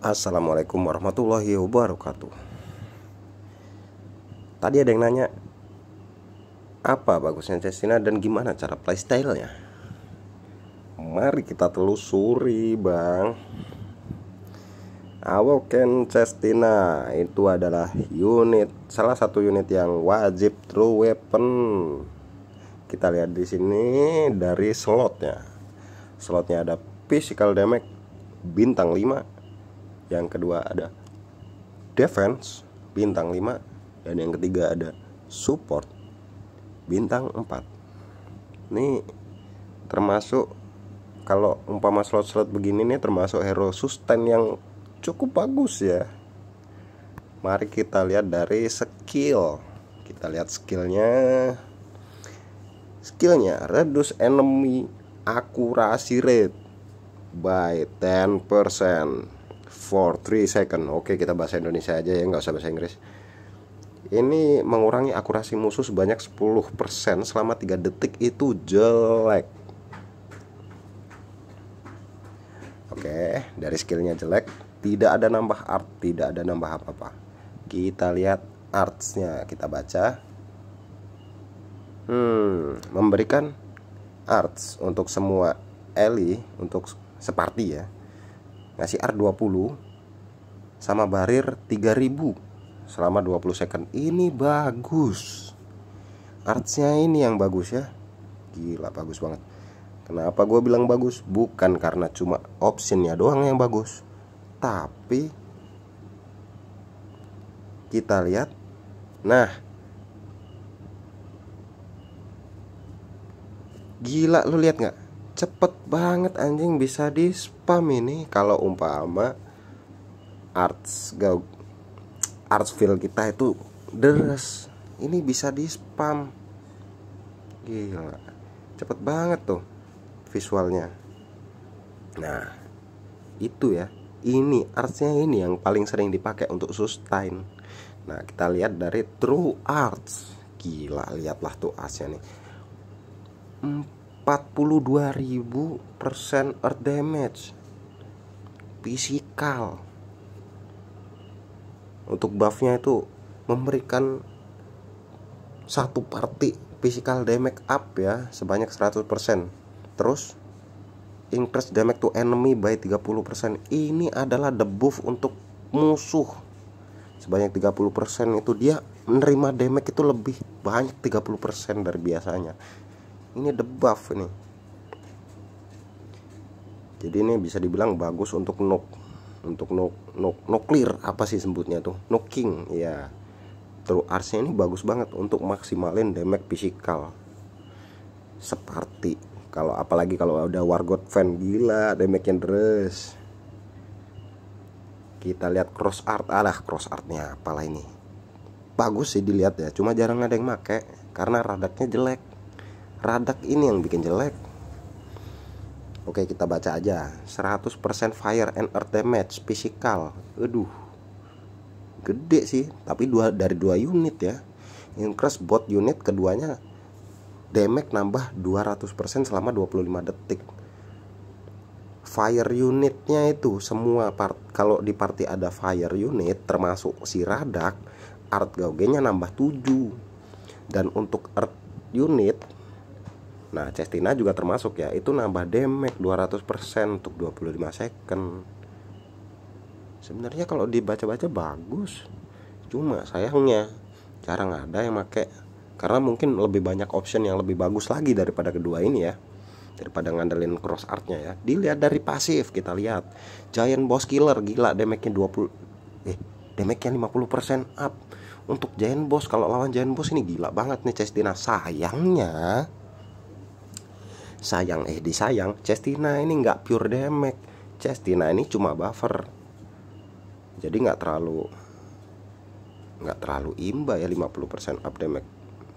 Assalamualaikum warahmatullahi wabarakatuh. Tadi ada yang nanya apa bagusnya Cestina dan gimana cara playstyle-nya? Mari kita telusuri, Bang. Awoken Cestina itu adalah unit salah satu unit yang wajib true weapon. Kita lihat di sini dari slotnya. Slotnya ada physical damage bintang 5 yang kedua ada defense bintang 5 dan yang ketiga ada support bintang 4 ini termasuk kalau umpama slot-slot begini nih termasuk hero sustain yang cukup bagus ya mari kita lihat dari skill kita lihat skillnya skillnya reduce enemy akurasi rate by 10% for 3 second oke kita bahasa Indonesia aja ya nggak usah bahasa Inggris ini mengurangi akurasi musuh sebanyak 10% selama 3 detik itu jelek oke dari skillnya jelek tidak ada nambah art tidak ada nambah apa-apa kita lihat artsnya kita baca hmm memberikan arts untuk semua Eli untuk seperti ya ngasih R20 sama barir 3000 selama 20 second ini bagus artsnya ini yang bagus ya gila bagus banget kenapa gue bilang bagus bukan karena cuma optionnya doang yang bagus tapi kita lihat nah gila lu lihat nggak cepet banget anjing bisa di spam ini kalau umpama arts gau arts feel kita itu deres ini bisa di spam gila cepet banget tuh visualnya nah itu ya ini artsnya ini yang paling sering dipakai untuk sustain nah kita lihat dari true arts gila lihatlah tuh asnya nih 42.000 persen earth damage fisikal untuk buffnya itu memberikan satu party physical damage up ya sebanyak 100% terus increase damage to enemy by 30% ini adalah debuff untuk musuh sebanyak 30% itu dia menerima damage itu lebih banyak 30% dari biasanya ini debuff ini jadi ini bisa dibilang bagus untuk knock untuk knock knock knock clear apa sih sebutnya tuh knocking ya terus arsnya ini bagus banget untuk maksimalin damage fisikal seperti kalau apalagi kalau ada wargot fan gila damage yang deres kita lihat cross art alah cross artnya apalah ini bagus sih dilihat ya cuma jarang ada yang make karena radaknya jelek Radak ini yang bikin jelek Oke kita baca aja 100% fire and earth damage Physical Aduh Gede sih Tapi dua, dari dua unit ya Increase both unit keduanya Damage nambah 200% selama 25 detik Fire unitnya itu semua part kalau di party ada fire unit termasuk si radak art gaugenya nambah 7 dan untuk earth unit Nah, Cestina juga termasuk ya. Itu nambah damage 200% untuk 25 second. Sebenarnya kalau dibaca-baca bagus. Cuma sayangnya jarang ada yang make karena mungkin lebih banyak option yang lebih bagus lagi daripada kedua ini ya daripada ngandelin cross artnya ya dilihat dari pasif kita lihat giant boss killer gila damage-nya 20 eh damage-nya 50% up untuk giant boss kalau lawan giant boss ini gila banget nih cestina sayangnya sayang eh disayang Chestina ini nggak pure damage Chestina ini cuma buffer jadi nggak terlalu nggak terlalu imba ya 50% up damage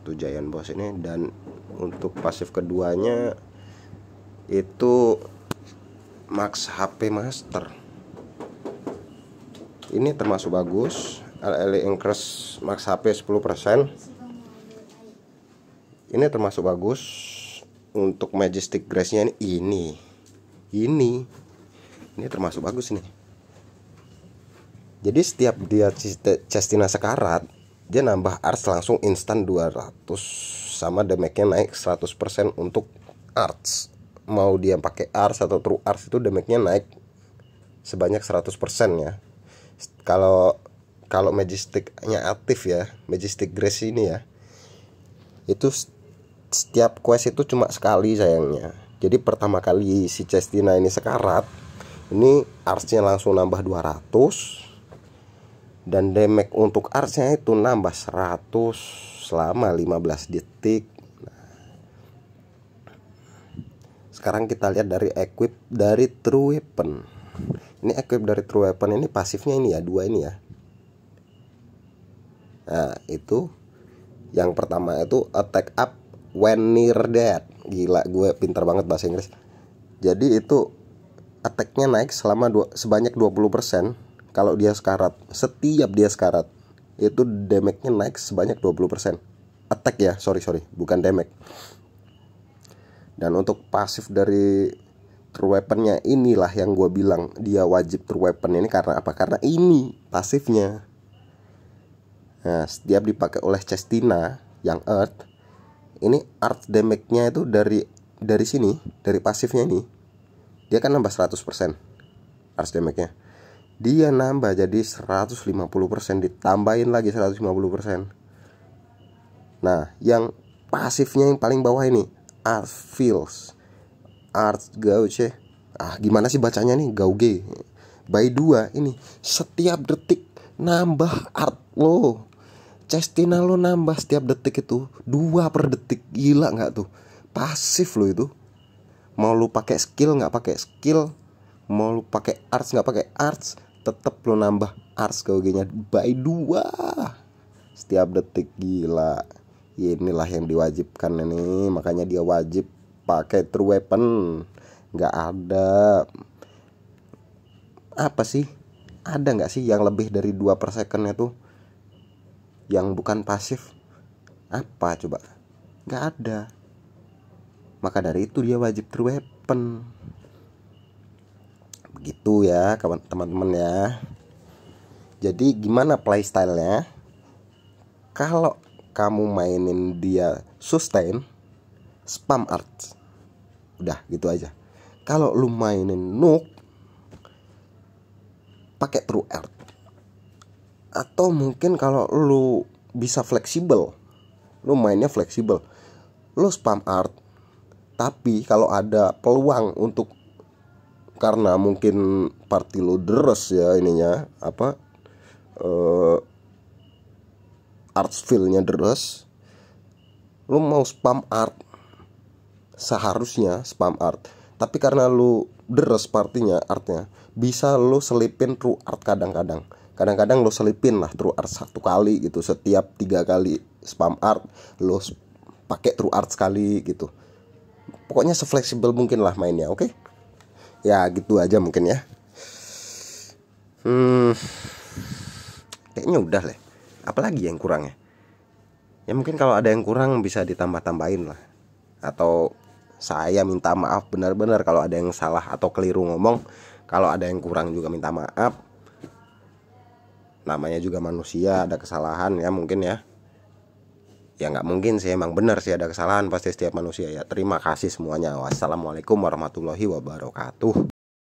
tuh Giant Boss ini dan untuk pasif keduanya itu max HP master ini termasuk bagus LLE Increase max HP 10% ini termasuk bagus untuk majestic grassnya ini ini ini ini termasuk bagus nih jadi setiap dia chestina sekarat dia nambah arts langsung instan 200 sama damage-nya naik 100% untuk arts mau dia pakai arts atau true arts itu damage-nya naik sebanyak 100% ya kalau kalau majestic-nya aktif ya majestic grace ini ya itu setiap quest itu cuma sekali sayangnya jadi pertama kali si Chestina ini sekarat ini arsnya langsung nambah 200 dan damage untuk arsnya itu nambah 100 selama 15 detik nah, sekarang kita lihat dari equip dari true weapon ini equip dari true weapon ini pasifnya ini ya dua ini ya nah itu yang pertama itu attack up when near dead gila gue pintar banget bahasa Inggris jadi itu attacknya naik selama dua, sebanyak 20% kalau dia sekarat setiap dia sekarat itu damage-nya naik sebanyak 20% attack ya sorry sorry bukan damage dan untuk pasif dari true nya inilah yang gue bilang dia wajib true weapon ini karena apa karena ini pasifnya nah setiap dipakai oleh Chestina yang Earth ini art damage-nya itu dari dari sini dari pasifnya ini dia kan nambah 100% art damage-nya dia nambah jadi 150% ditambahin lagi 150% nah yang pasifnya yang paling bawah ini art feels art gauge ah gimana sih bacanya nih gauge by 2 ini setiap detik nambah art lo Cestina lo nambah setiap detik itu dua per detik gila nggak tuh pasif lo itu mau lu pakai skill nggak pakai skill mau lu pakai arts nggak pakai arts tetep lo nambah arts ke by dua setiap detik gila ya inilah yang diwajibkan ini makanya dia wajib pakai true weapon nggak ada apa sih ada nggak sih yang lebih dari dua per secondnya tuh yang bukan pasif apa coba nggak ada maka dari itu dia wajib terweapon begitu ya kawan teman-teman ya jadi gimana playstylenya kalau kamu mainin dia sustain spam art udah gitu aja kalau lu mainin nuk pakai true art atau mungkin kalau lu bisa fleksibel lu mainnya fleksibel lu spam art tapi kalau ada peluang untuk karena mungkin party lu deres ya ininya apa uh, art feelnya deres lu mau spam art seharusnya spam art tapi karena lu deres partinya artnya bisa lu selipin true art kadang-kadang kadang-kadang lo selipin lah true art satu kali gitu setiap tiga kali spam art lo pakai true art sekali gitu pokoknya sefleksibel mungkin lah mainnya oke okay? ya gitu aja mungkin ya hmm kayaknya udah lah apalagi yang kurang ya ya mungkin kalau ada yang kurang bisa ditambah-tambahin lah atau saya minta maaf benar-benar kalau ada yang salah atau keliru ngomong kalau ada yang kurang juga minta maaf namanya juga manusia ada kesalahan ya mungkin ya ya nggak mungkin sih emang benar sih ada kesalahan pasti setiap manusia ya terima kasih semuanya wassalamualaikum warahmatullahi wabarakatuh